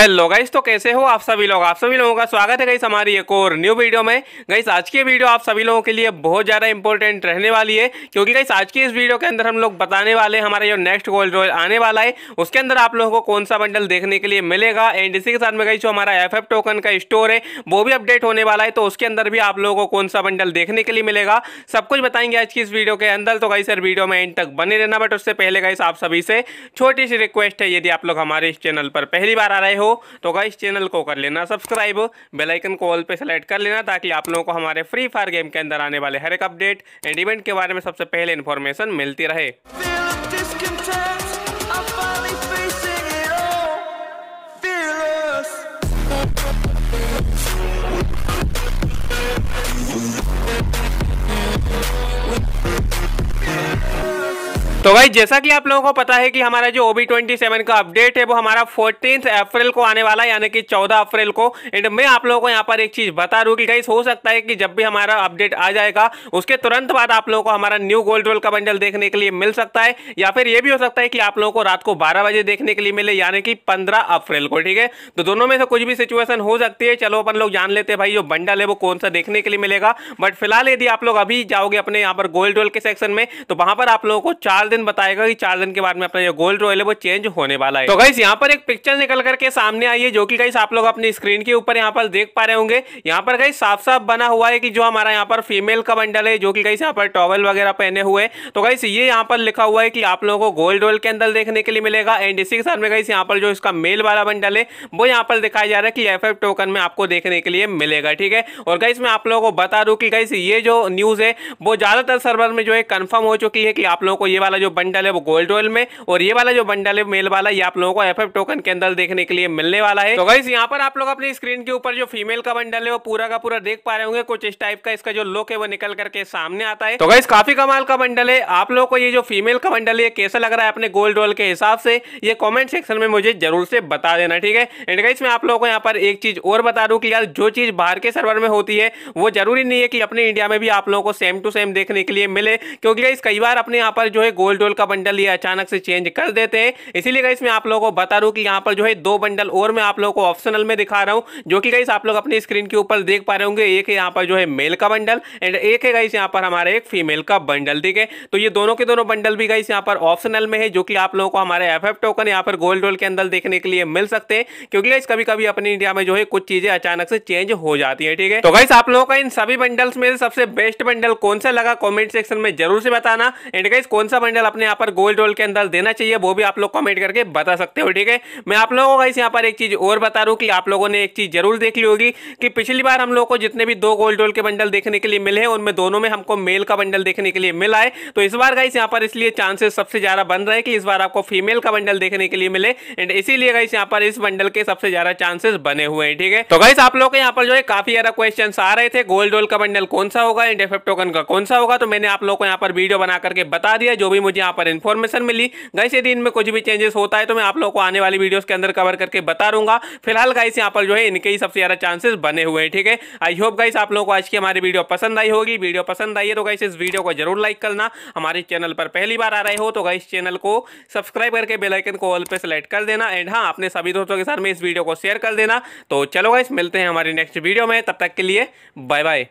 hello guys तो कैसे हो आप सभी लोग आप सभी लोगों का स्वागत है गाइस हमारी एक और न्यू वीडियो में गाइस आज की वीडियो आप सभी लोगों के लिए बहुत ज़्यादा इंपॉर्टेंट रहने वाली है क्योंकि गाइस आज की इस वीडियो के अंदर हम लोग बताने वाले हैं हमारा जो नेक्स्ट गोल्ड रॉयल आने वाला है उसके अंदर आप लोगों को कौन सा बंडल देखने के लिए मिलेगा एंड इसी के साथ में गई जो हमारा एफ टोकन का स्टोर है वो भी अपडेट होने वाला है तो उसके अंदर भी आप लोगों को कौन सा बंडल देखने के लिए मिलेगा सब कुछ बताएंगे आज की इस वीडियो के अंदर तो गई सर वीडियो में एंड तक बने रहना बट उससे पहले गाइस आप सभी से छोटी सी रिक्वेस्ट है यदि आप लोग हमारे इस चैनल पर पहली बार आ रहे हो तो गाइस चैनल को कर लेना सब्सक्राइब बेलाइकन को ऑल पर सेलेक्ट कर लेना ताकि आप लोगों को हमारे फ्री फायर गेम के अंदर आने वाले हर एक अपडेट एंड इवेंट के बारे में सबसे पहले इन्फॉर्मेशन मिलती रहे तो भाई जैसा कि आप लोगों को पता है कि हमारा जो ओबी ट्वेंटी सेवन का अपडेट है वो हमारा फोर्टीन अप्रैल को आने वाला है यानी कि चौदह अप्रैल को एंड मैं आप लोगों को यहाँ पर एक चीज़ बता रूँ कि गाइस हो सकता है कि जब भी हमारा अपडेट आ जाएगा उसके तुरंत बाद आप लोगों को हमारा न्यू गोल्ड रोल का बंडल देखने के लिए मिल सकता है या फिर ये भी हो सकता है कि आप लोगों को रात को बारह बजे देखने के लिए मिले यानी कि पंद्रह अप्रैल को ठीक है तो दोनों में से कुछ भी सिचुएशन हो सकती है चलो अपन लोग जान लेते हैं भाई जो बंडल है वो कौन सा देखने के लिए मिलेगा बट फिलहाल यदि आप लोग अभी जाओगे अपने यहाँ पर गोल्ड रोल के सेक्शन में तो वहां पर आप लोगों को चार दिन बताएगा कि चार दिन के बाद में अपना जो गोल्ड रॉयल है वो चेंज होने वाला है तो गाइस यहाँ पर एक पिक्चर निकल करके सामने आई है जो कि गाइस आप लोग अपने स्क्रीन के ऊपर यहाँ पर देख पा रहे होंगे यहाँ पर गाइस साफ साफ बना हुआ है कि जो हमारा यहाँ पर फीमेल का बंडल है जो कि गाइस यहाँ पर टॉवल वगैरह पहने हुए तो गाइस ये यहाँ पर लिखा हुआ है कि आप लोगों को गोल्ड रॉयल के अंदर देखने के लिए मिलेगा एंड इसी के साथ में गाइस यहाँ पर जो इसका मेल वाला बंडल है वो यहाँ पर दिखाया जा रहा है कि एफ टोकन में आपको देखने के लिए मिलेगा ठीक है और गाइस मैं आप लोगों को बता दूँ कि गाइस ये जो न्यूज़ है वो ज़्यादातर सर्वर में जो है कन्फर्म हो चुकी है कि आप लोगों को ये वाला वाला जो बंडल है वो गोल्ड ऑयल में और ये वाला जो बंडल है मेल वाला ये आप लोगों को एफ टोकन के अंदर देखने के लिए मिलने वाला है तो गाइस यहाँ पर आप लोग अपनी स्क्रीन के ऊपर जो फीमेल का बंडल है वो पूरा का पूरा देख पा रहे होंगे कुछ इस टाइप का इसका जो लुक है वो निकल करके सामने आता है तो गाइस काफी कमाल का बंडल है आप लोगों को ये जो फीमेल का बंडल है कैसा लग रहा है अपने गोल्ड ऑयल के हिसाब से ये कॉमेंट सेक्शन में मुझे जरूर से बता देना ठीक है एंड गाइस मैं आप लोगों को यहाँ पर एक चीज और बता दू की यार जो चीज बाहर के सर्वर में होती है वो जरूरी नहीं है कि अपने इंडिया में भी आप लोगों को सेम टू सेम देखने के लिए मिले क्योंकि कई बार अपने यहाँ पर जो है गोल टोल का बंडल ये अचानक से चेंज कर देते हैं इसीलिए गाइस मैं आप लोगों को बता रहा कि यहाँ पर जो है दो बंडल और मैं आप लोगों को ऑप्शनल में दिखा रहा हूँ जो कि गाइस आप लोग अपनी स्क्रीन के ऊपर देख पा रहे होंगे एक है यहाँ पर जो है मेल का बंडल एंड एक है गाइस यहाँ पर हमारे एक फीमेल का बंडल ठीक है तो ये दोनों के दोनों बंडल भी गाइस यहाँ पर ऑप्शनल में है जो कि आप लोगों को हमारे एफ टोकन यहाँ पर गोल टोल के अंदर देखने के लिए मिल सकते हैं क्योंकि गाइस कभी कभी अपने इंडिया में जो है कुछ चीजें अचानक से चेंज हो जाती है ठीक है तो गाइस आप लोगों का इन सभी बंडल्स में सबसे बेस्ट बंडल कौन सा लगा कॉमेंट सेक्शन में जरूर से बताना एंड गाइस कौन सा बंडल फाइनल अपने यहाँ पर गोल्ड रोल के अंदर देना चाहिए वो भी आप लोग कमेंट करके बता सकते हो ठीक है मैं आप लोगों को यहाँ पर एक चीज़ और बता रहा हूँ कि आप लोगों ने एक चीज़ जरूर देख ली होगी कि पिछली बार हम लोग को जितने भी दो गोल्ड रोल के बंडल देखने के लिए मिले हैं उनमें दोनों में हमको मेल का बंडल देखने के लिए मिला है तो इस बार गाइस यहाँ पर इसलिए चांसेस सबसे ज़्यादा बन रहे हैं कि इस बार आपको फीमेल का बंडल देखने के लिए मिले एंड इसीलिए गाइस यहाँ पर इस बंडल के सबसे ज़्यादा चांसेस बने हुए हैं ठीक है तो गाइस आप लोग के यहाँ पर जो है काफ़ी ज़्यादा क्वेश्चन आ रहे थे गोल्ड रोल का बंडल कौन सा होगा एंड एफ टोकन का कौन सा होगा तो मैंने आप लोग को यहाँ पर वीडियो बना करके बता दिया जो भी मुझे यहाँ पर इन्फॉर्मेशन मिली गाइस यदि इनमें कुछ भी चेंजेस होता है तो मैं आप लोगों को आने वाली वीडियोस के अंदर कवर करके बता दूंगा फिलहाल गाइस यहाँ पर जो है इनके ही सबसे ज़्यादा चांसेस बने हुए हैं ठीक है आई होप गाइस आप लोगों को आज की हमारी वीडियो पसंद आई होगी वीडियो पसंद आई है तो गाइस इस वीडियो को जरूर लाइक करना हमारे चैनल पर पहली बार आ रहे हो तो गाइस चैनल को सब्सक्राइब करके बेलाइकन को ऑल पर सेलेक्ट कर देना एंड हाँ अपने सभी दोस्तों के साथ में इस वीडियो को शेयर कर देना तो चलो गाइस मिलते हैं हमारे नेक्स्ट वीडियो में तब तक के लिए बाय बाय